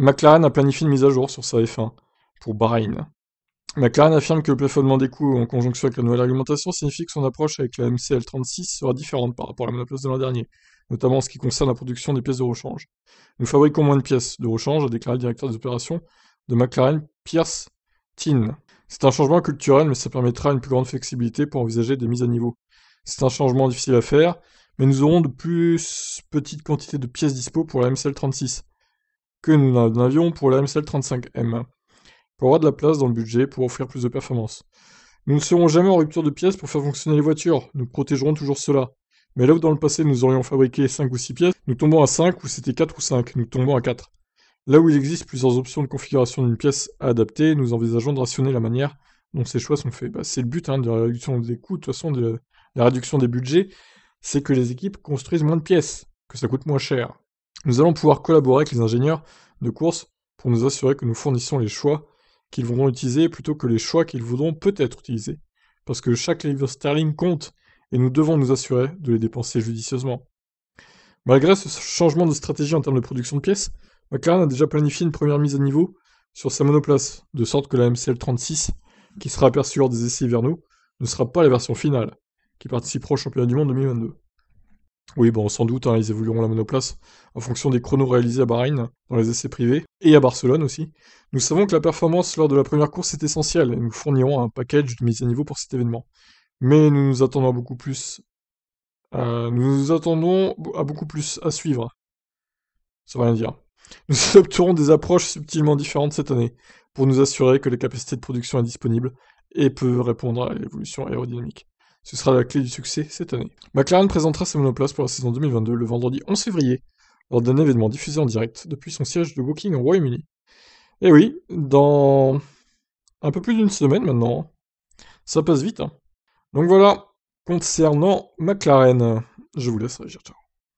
McLaren a planifié une mise à jour sur sa F1 pour Bahreïn. McLaren affirme que le plafonnement des coûts en conjonction avec la nouvelle réglementation signifie que son approche avec la MCL36 sera différente par rapport à la monoplace de l'an dernier, notamment en ce qui concerne la production des pièces de rechange. Nous fabriquons moins de pièces de rechange, a déclaré le directeur des opérations de McLaren, Pierce Tin. C'est un changement culturel, mais ça permettra une plus grande flexibilité pour envisager des mises à niveau. C'est un changement difficile à faire, mais nous aurons de plus petites quantités de pièces dispo pour la MCL36 que nous n'avions avions pour la MCL35M, pour avoir de la place dans le budget pour offrir plus de performance. Nous ne serons jamais en rupture de pièces pour faire fonctionner les voitures, nous protégerons toujours cela. Mais là où dans le passé nous aurions fabriqué 5 ou 6 pièces, nous tombons à 5 ou c'était 4 ou 5, nous tombons à 4. Là où il existe plusieurs options de configuration d'une pièce à adapter, nous envisageons de rationner la manière dont ces choix sont faits. Bah, c'est le but hein, de la réduction des coûts, de toute façon de la réduction des budgets, c'est que les équipes construisent moins de pièces, que ça coûte moins cher. Nous allons pouvoir collaborer avec les ingénieurs de course pour nous assurer que nous fournissons les choix qu'ils voudront utiliser plutôt que les choix qu'ils voudront peut-être utiliser. Parce que chaque livre sterling compte et nous devons nous assurer de les dépenser judicieusement. Malgré ce changement de stratégie en termes de production de pièces, McLaren a déjà planifié une première mise à niveau sur sa monoplace, de sorte que la MCL36, qui sera aperçue lors des essais vers nous, ne sera pas la version finale, qui participera au championnat du monde 2022. Oui, bon, sans doute, hein, ils évolueront la monoplace en fonction des chronos réalisés à Bahreïn dans les essais privés et à Barcelone aussi. Nous savons que la performance lors de la première course est essentielle et nous fournirons un package de mise à niveau pour cet événement. Mais nous nous attendons à beaucoup plus. Euh, nous nous attendons à beaucoup plus à suivre. Ça va rien dire. Nous adopterons des approches subtilement différentes cette année pour nous assurer que les capacités de production sont disponibles et peuvent répondre à l'évolution aérodynamique. Ce sera la clé du succès cette année. McLaren présentera ses monoplace pour la saison 2022 le vendredi 11 février, lors d'un événement diffusé en direct depuis son siège de Woking au Royaume-Uni. Et eh oui, dans un peu plus d'une semaine maintenant, ça passe vite. Hein. Donc voilà, concernant McLaren, je vous laisse réagir. Ciao.